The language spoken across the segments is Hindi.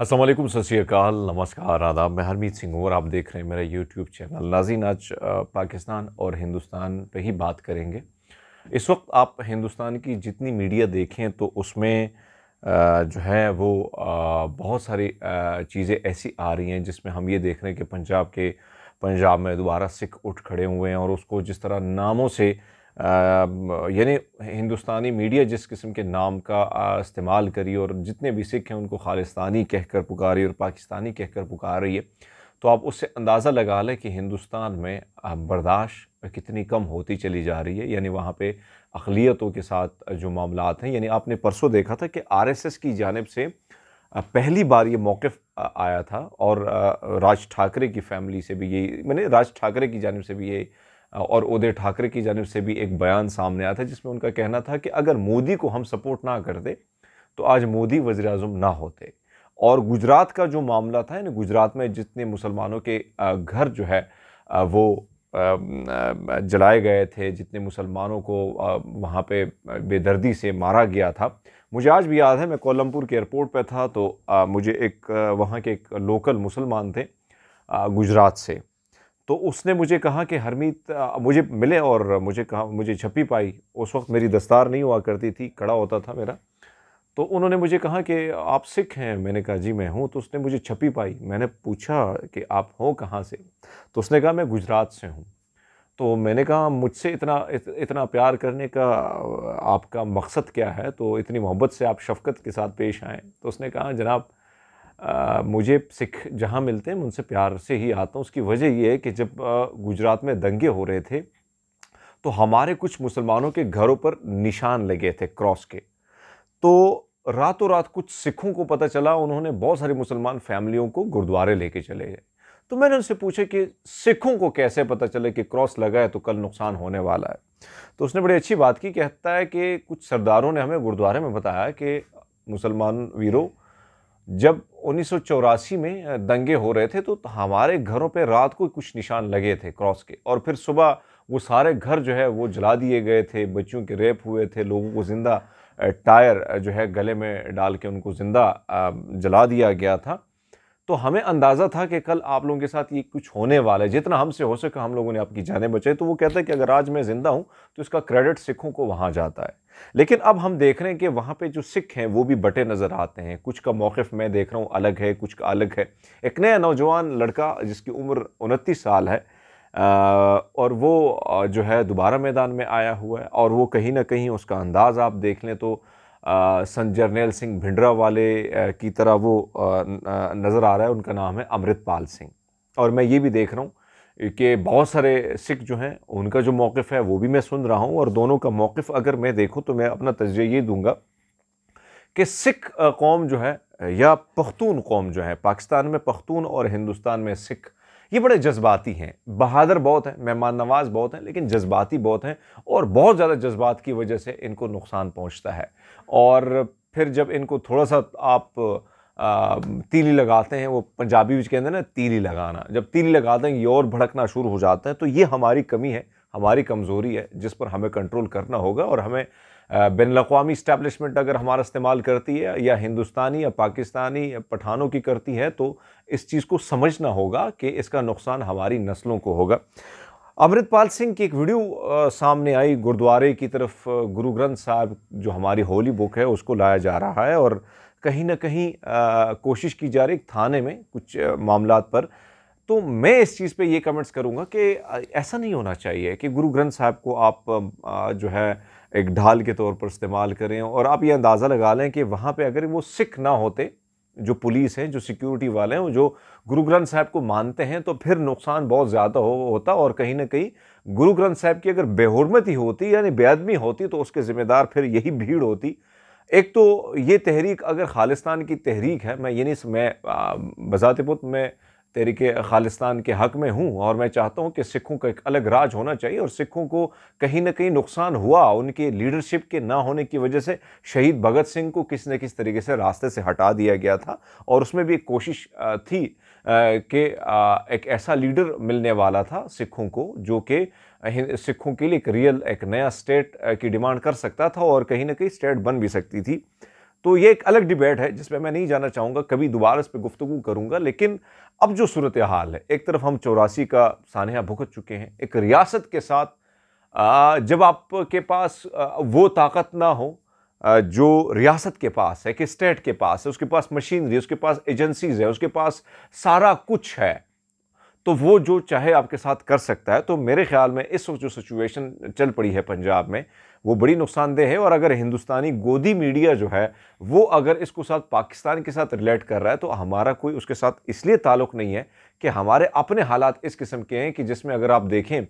असलम सत नमस्कार आदाब मैं हरमीत सिंह और आप देख रहे हैं मेरा यूट्यूब चैनल नाजीन आज पाकिस्तान और हिंदुस्तान पे ही बात करेंगे इस वक्त आप हिंदुस्तान की जितनी मीडिया देखें तो उसमें जो है वो बहुत सारी चीज़ें ऐसी आ रही हैं जिसमें हम ये देख रहे हैं कि पंजाब के पंजाब में दोबारा सिख उठ खड़े हुए हैं और उसको जिस तरह नामों से यानी हिंदुस्तानी मीडिया जिस किस्म के नाम का इस्तेमाल करी और जितने भी सिख हैं उनको खालिस्तानी कहकर पुकारी और पाकिस्तानी कहकर पुकार रही है तो आप उससे अंदाज़ा लगा लें कि हिंदुस्तान में बर्दाश्त कितनी कम होती चली जा रही है यानी वहाँ पे अकलीतों के साथ जो मामला हैं यानी आपने परसों देखा था कि आरएसएस की जानब से पहली बार ये मौक़ आया था और राज ठाकरे की फैमिली से भी यही मैंने राज ठाकरे की जानब से भी यही और उदय ठाकरे की जानब से भी एक बयान सामने आया था जिसमें उनका कहना था कि अगर मोदी को हम सपोर्ट ना कर दे तो आज मोदी वजी अजम ना होते और गुजरात का जो मामला था यानी गुजरात में जितने मुसलमानों के घर जो है वो जलाए गए थे जितने मुसलमानों को वहाँ पे बेदर्दी से मारा गया था मुझे आज भी याद है मैं कोलमपुर के एयरपोर्ट पे था तो मुझे एक वहाँ के एक लोकल मुसलमान थे गुजरात से तो उसने मुझे कहा कि हरमीत मुझे मिले और मुझे कहा मुझे छपी पाई उस वक्त मेरी दस्तार नहीं हुआ करती थी कड़ा होता था मेरा तो उन्होंने मुझे कहा कि आप सिख हैं मैंने कहा जी मैं हूँ तो उसने मुझे छपी पाई मैंने पूछा कि आप हो कहाँ से तो उसने कहा मैं गुजरात से हूँ तो मैंने कहा मुझसे इतना इत, इतना प्यार करने का आपका मकसद क्या है तो इतनी मोहब्बत से आप शफकत के साथ पेश आएँ तो उसने कहा जनाब आ, मुझे सिख जहाँ मिलते हैं उनसे प्यार से ही आता हूँ उसकी वजह यह है कि जब गुजरात में दंगे हो रहे थे तो हमारे कुछ मुसलमानों के घरों पर निशान लगे थे क्रॉस के तो रातों रात कुछ सिखों को पता चला उन्होंने बहुत सारी मुसलमान फैमिलियों को गुरुद्वारे लेके चले गए तो मैंने उनसे पूछा कि सिखों को कैसे पता चले कि क्रॉस लगा है तो कल नुकसान होने वाला है तो उसने बड़ी अच्छी बात की कहता है कि कुछ सरदारों ने हमें गुरुद्वारे में बताया कि मुसलमान वीरों जब उन्नीस में दंगे हो रहे थे तो हमारे घरों पे रात को कुछ निशान लगे थे क्रॉस के और फिर सुबह वो सारे घर जो है वो जला दिए गए थे बच्चों के रेप हुए थे लोगों को ज़िंदा टायर जो है गले में डाल के उनको ज़िंदा जला दिया गया था तो हमें अंदाज़ा था कि कल आप लोगों के साथ ये कुछ होने वाला है जितना हमसे हो सके हम लोगों ने आपकी जानें बचाई तो वो कहता है कि अगर आज मैं ज़िंदा हूँ तो इसका क्रेडिट सिखों को वहाँ जाता है लेकिन अब हम देख रहे हैं कि वहाँ पे जो सिख हैं वो भी बटे नज़र आते हैं कुछ का मौक़ मैं देख रहा हूँ अलग है कुछ का अलग है एक नया नौजवान लड़का जिसकी उम्र उनतीस साल है और वो जो है दोबारा मैदान में आया हुआ है और वो कहीं ना कहीं उसका अंदाज़ आप देख लें तो सन जर्नैल सिंह भिंडरा वाले की तरह वो नज़र आ रहा है उनका नाम है अमृतपाल सिंह और मैं ये भी देख रहा हूँ कि बहुत सारे सिख जो हैं उनका जो मौक़ है वो भी मैं सुन रहा हूँ और दोनों का मौक़ अगर मैं देखूँ तो मैं अपना तजिए ये दूँगा कि सिख कौम जो है या पख्तून कौम जो है पाकिस्तान में पख्तून और हिंदुस्तान में सिख ये बड़े जज्बाती हैं बहादुर बहुत हैं मेहमान नवाज बहुत हैं लेकिन जज्बाती बहुत हैं और बहुत ज़्यादा जज्बात की वजह से इनको नुकसान पहुँचता है और फिर जब इनको थोड़ा सा आप आ, तीली लगाते हैं वो पंजाबी बीच कहते हैं ना तीली लगाना जब तीली लगाते हैं ये और भड़कना शुरू हो जाता है तो ये हमारी कमी है हमारी कमज़ोरी है जिस पर हमें कंट्रोल करना होगा और हमें बिन अवी इस्टेबलिशमेंट अगर हमारा इस्तेमाल करती है या हिंदुस्तानी या पाकिस्तानी या पठानों की करती है तो इस चीज़ को समझना होगा कि इसका नुकसान हमारी नस्लों को होगा अमृतपाल सिंह की एक वीडियो सामने आई गुरुद्वारे की तरफ गुरु ग्रंथ साहब जो हमारी होली बुक है उसको लाया जा रहा है और कहीं ना कहीं कोशिश की जा रही थाने में कुछ मामला पर तो मैं इस चीज़ पे ये कमेंट्स करूँगा कि ऐसा नहीं होना चाहिए कि गुरु ग्रंथ साहब को आप जो है एक ढाल के तौर पर इस्तेमाल करें और आप ये अंदाज़ा लगा लें कि वहाँ पे अगर वो सिख ना होते जो पुलिस हैं जो सिक्योरिटी वाले हैं जो गुरु ग्रंथ साहब को मानते हैं तो फिर नुकसान बहुत ज़्यादा हो होता और कहीं ना कहीं गुरु ग्रंथ साहब की अगर बेहरमती होती यानी बेअदमी होती तो उसके ज़िम्मेदार फिर यही भीड़ होती एक तो ये तहरीक अगर खालिस्तान की तहरीक है मैं ये नहीं मैं बज़ात पुत मैं तहरीक खालिस्तान के हक़ में हूँ और मैं चाहता हूँ कि सिखों का एक अलग राज होना चाहिए और सिखों को कहीं ना कहीं नुकसान हुआ उनके लीडरशिप के ना होने की वजह से शहीद भगत सिंह को किसी न किस तरीके से रास्ते से हटा दिया गया था और उसमें भी एक कोशिश थी कि एक ऐसा लीडर मिलने वाला था सिखों को जो कि सिखों के लिए एक रियल एक नया स्टेट की डिमांड कर सकता था और कहीं ना कहीं स्टेट बन भी सकती थी तो ये एक अलग डिबेट है जिसमें मैं नहीं जाना चाहूँगा कभी दोबारा इस पर गुफ्तु करूँगा लेकिन अब जो सूरत हाल है एक तरफ हम चौरासी का सानहा भुगत चुके हैं एक रियासत के साथ जब आपके पास वो ताकत ना हो जो रियासत के पास है कि स्टेट के पास है उसके पास मशीनरी उसके पास एजेंसीज है उसके पास सारा कुछ है तो वो जो चाहे आपके साथ कर सकता है तो मेरे ख्याल में इस वक्त जो सिचुएशन चल पड़ी है पंजाब में वो बड़ी नुकसानदेह है और अगर हिंदुस्तानी गोदी मीडिया जो है वो अगर इसको साथ पाकिस्तान के साथ रिलेट कर रहा है तो हमारा कोई उसके साथ इसलिए ताल्लुक़ नहीं है कि हमारे अपने हालात इस किस्म के हैं कि जिसमें अगर आप देखें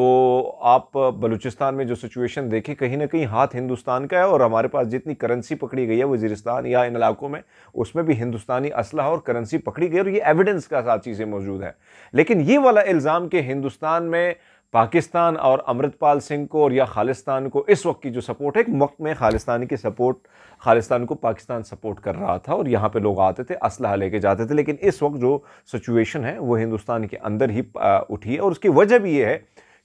तो आप बलूचिस्तान में जो सिचुएशन देखें कहीं ना कहीं हाथ हिंदुस्तान का है और हमारे पास जितनी करेंसी पकड़ी गई है वजीरिस्तान या इन इलाकों में उसमें भी हिंदुस्तानी असलह और करेंसी पकड़ी गई और ये एविडेंस का साथ चीज़ें मौजूद है लेकिन ये वाला इल्ज़ाम कि हिंदुस्तान में पाकिस्तान और अमृतपाल सिंह को और या खालिस्तान को इस वक्त की जो सपोर्ट है एक वक्त में खालिस्तान की सपोर्ट खालिस्तान को पाकिस्तान सपोर्ट कर रहा था और यहाँ पे लोग आते थे असलहा लेके जाते थे लेकिन इस वक्त जो सिचुएशन है वो हिंदुस्तान के अंदर ही उठी है और उसकी वजह भी ये है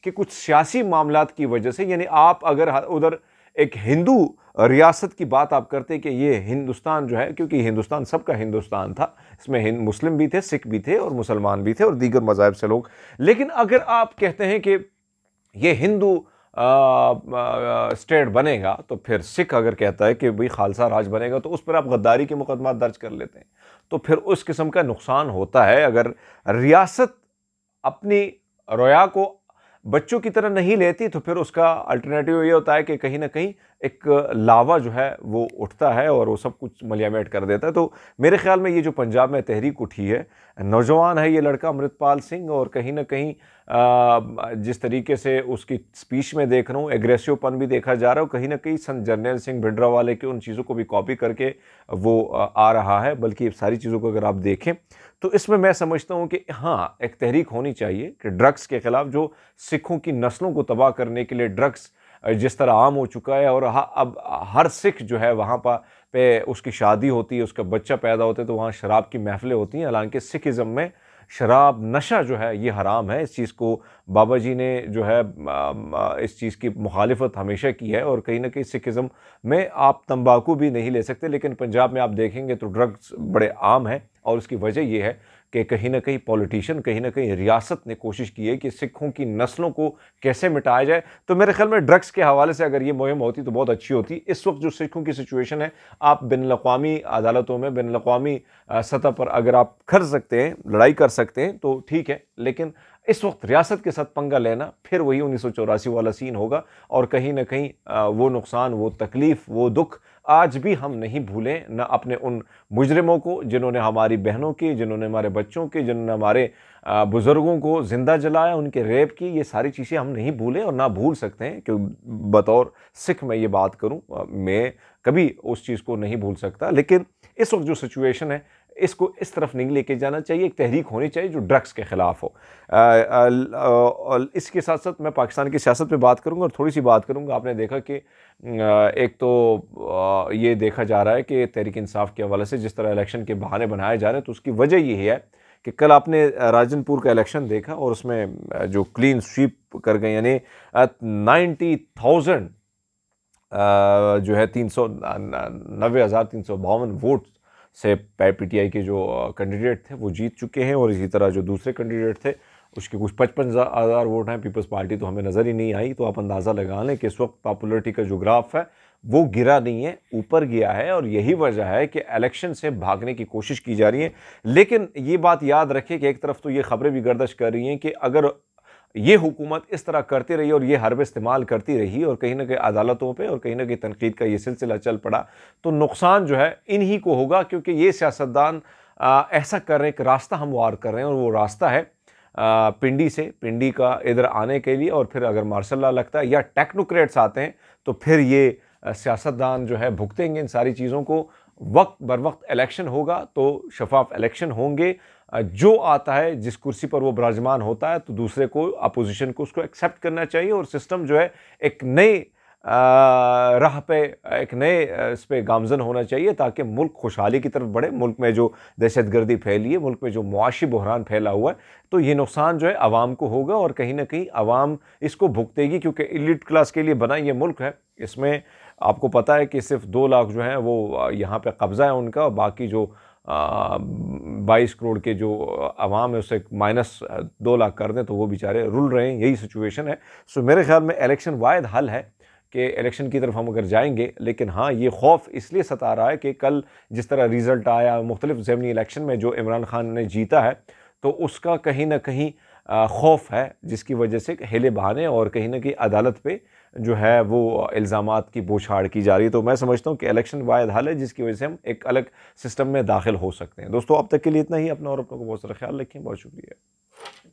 कि कुछ सियासी मामला की वजह से यानी आप अगर उधर एक हिंदू रियासत की बात आप करते कि ये हिंदुस्तान जो है क्योंकि हिंदुस्तान सबका हिंदुस्तान था इसमें हिंद मुस्लिम भी थे सिख भी थे और मुसलमान भी थे और दीगर मज़ाहब से लोग लेकिन अगर आप कहते हैं कि ये हिंदू स्टेट बनेगा तो फिर सिख अगर कहता है कि भाई खालसा राज बनेगा तो उस पर आप गद्दारी के मुकदमा दर्ज कर लेते हैं तो फिर उस किस्म का नुकसान होता है अगर रियासत अपनी रोया को बच्चों की तरह नहीं लेती तो फिर उसका अल्टरनेटिव ये होता है कि कहीं ना कहीं एक लावा जो है वो उठता है और वो सब कुछ मलियामेट कर देता है तो मेरे ख्याल में ये जो पंजाब में तहरीक उठी है नौजवान है ये लड़का अमृतपाल सिंह और कहीं ना कहीं जिस तरीके से उसकी स्पीच में देख रहा हूँ एग्रेसिवपन भी देखा जा रहा है और कहीं ना कहीं संत जर्नैल सिंह भिंडरा वाले के उन चीज़ों को भी कॉपी करके वो आ रहा है बल्कि सारी चीज़ों को अगर आप देखें तो इसमें मैं समझता हूँ कि हाँ एक तहरीक होनी चाहिए कि ड्रग्स के ख़िलाफ़ जो सिखों की नस्लों को तबाह करने के लिए ड्रग्स जिस तरह आम हो चुका है और अब हर सिख जो है वहाँ पर पे उसकी शादी होती है उसका बच्चा पैदा होता है तो वहाँ शराब की महफ़िलें होती हैं हालांकि सिखज़म में शराब नशा जो है ये हराम है इस चीज़ को बाबा जी ने जो है इस चीज़ की मुखालफत हमेशा की है और कहीं ना कहीं सिखज़म में आप तंबाकू भी नहीं ले सकते लेकिन पंजाब में आप देखेंगे तो ड्रग्स बड़े आम हैं और उसकी वजह यह है कि कहीं ना कहीं पॉलिटिशियन कहीं ना कहीं रियासत ने कोशिश की है कि सिखों की नस्लों को कैसे मिटाया जाए तो मेरे ख्याल में ड्रग्स के हवाले से अगर ये मुहिम होती तो बहुत अच्छी होती इस वक्त जो सिखों की सिचुएशन है आप बिन अवी अदालतों में बिन अवी सतह पर अगर आप कर सकते हैं लड़ाई कर सकते हैं तो ठीक है लेकिन इस वक्त रियासत के साथ पंगा लेना फिर वही उन्नीस वाला सीन होगा और कहीं ना कहीं वो नुकसान वो तकलीफ़ वो दुख आज भी हम नहीं भूलें ना अपने उन मुजरमों को जिन्होंने हमारी बहनों के जिन्होंने हमारे बच्चों के जिन्होंने हमारे बुज़ुर्गों को ज़िंदा जलाया उनके रेप की ये सारी चीज़ें हम नहीं भूलें और ना भूल सकते हैं क्योंकि बतौर सिख मैं ये बात करूँ मैं कभी उस चीज़ को नहीं भूल सकता लेकिन इस वक्त जो सिचुएशन है इसको इस तरफ नहीं लेके जाना चाहिए एक तहरीक होनी चाहिए जो ड्रग्स के ख़िलाफ़ हो आ, आ, आ, इसके साथ साथ मैं पाकिस्तान की सियासत पे बात करूँगा और थोड़ी सी बात करूँगा आपने देखा कि एक तो ये देखा जा रहा है कि तहरीक इंसाफ के हवाले से जिस तरह इलेक्शन के बहाने बनाए जा रहे हैं तो उसकी वजह यही है कि कल आपने राजनपुर का इलेक्शन देखा और उसमें जो क्लीन स्वीप कर गए यानी नाइन्टी थाउजेंड जो है तीन सौ नबे हज़ार तीन सौ बावन वोट से पीटीआई के जो कैंडिडेट थे वो जीत चुके हैं और इसी तरह जो दूसरे कैंडिडेट थे उसके कुछ पचपन हज़ार वोट हैं पीपल्स पार्टी तो हमें नज़र ही नहीं आई तो आप अंदाज़ा लगा लें कि इस वक्त पॉपुलरिटी का जो ग्राफ है वो गिरा नहीं है ऊपर गया है और यही वजह है कि इलेक्शन से भागने की कोशिश की जा रही है लेकिन ये बात याद रखें कि एक तरफ तो ये खबरें भी गर्दश कर रही हैं कि अगर ये हुकूमत इस तरह करती रही और ये हरब इस्तेमाल करती रही और कहीं ना कहीं अदालतों पे और कहीं ना कहीं तनकीद का ये सिलसिला चल पड़ा तो नुकसान जो है इन्हीं को होगा क्योंकि ये सियासतदान ऐसा कर रहे हैं कि रास्ता हम वार कर रहे हैं और वो रास्ता है आ, पिंडी से पिंडी का इधर आने के लिए और फिर अगर मार्शल लगता है या टेक्नोक्रेट्स आते हैं तो फिर ये सियासतदान जो है भुगतेंगे इन सारी चीज़ों को वक्त बर वक्त इलेक्शन होगा तो शफाफ इलेक्शन होंगे जो आता है जिस कुर्सी पर वो विराजमान होता है तो दूसरे को अपोजिशन को उसको एक्सेप्ट करना चाहिए और सिस्टम जो है एक नए राह पे एक नए इस पर गामजन होना चाहिए ताकि मुल्क खुशहाली की तरफ बढ़े मुल्क में जो दहशत गर्दी फैली है मुल्क में जो मुआशी बहरान फैला हुआ है तो ये नुकसान जो है आवाम को होगा और कहीं ना कहीं आवाम इसको भुगतेगी क्योंकि एलिट क्लास के लिए बना ये मुल्क है इसमें आपको पता है कि सिर्फ दो लाख जो हैं वो यहाँ पर कब्ज़ा है उनका और बाकी जो बाईस करोड़ के जो आवाम है उसे माइनस दो लाख कर दें तो वो बेचारे रुल रहे हैं यही सिचुएशन है सो मेरे ख्याल में इलेक्शन वायद हल है कि इलेक्शन की तरफ हम अगर जाएंगे लेकिन हाँ ये खौफ इसलिए सता रहा है कि कल जिस तरह रिज़ल्ट आया मुख्तलिफ जमनी इलेक्शन में जो इमरान खान ने जीता है तो उसका कहीं ना कहीं खौफ है जिसकी वजह से हेले बहाने और कहीं ना कहीं अदालत पर जो है वो इल्ज़ाम की बोछाड़ की जा रही है तो मैं समझता हूँ कि इलेक्शन वायद हल है जिसकी वजह से हम एक अलग सिस्टम में दाखिल हो सकते हैं दोस्तों अब तक के लिए इतना ही अपना और अपनों को बहुत सारा ख्याल रखें बहुत शुक्रिया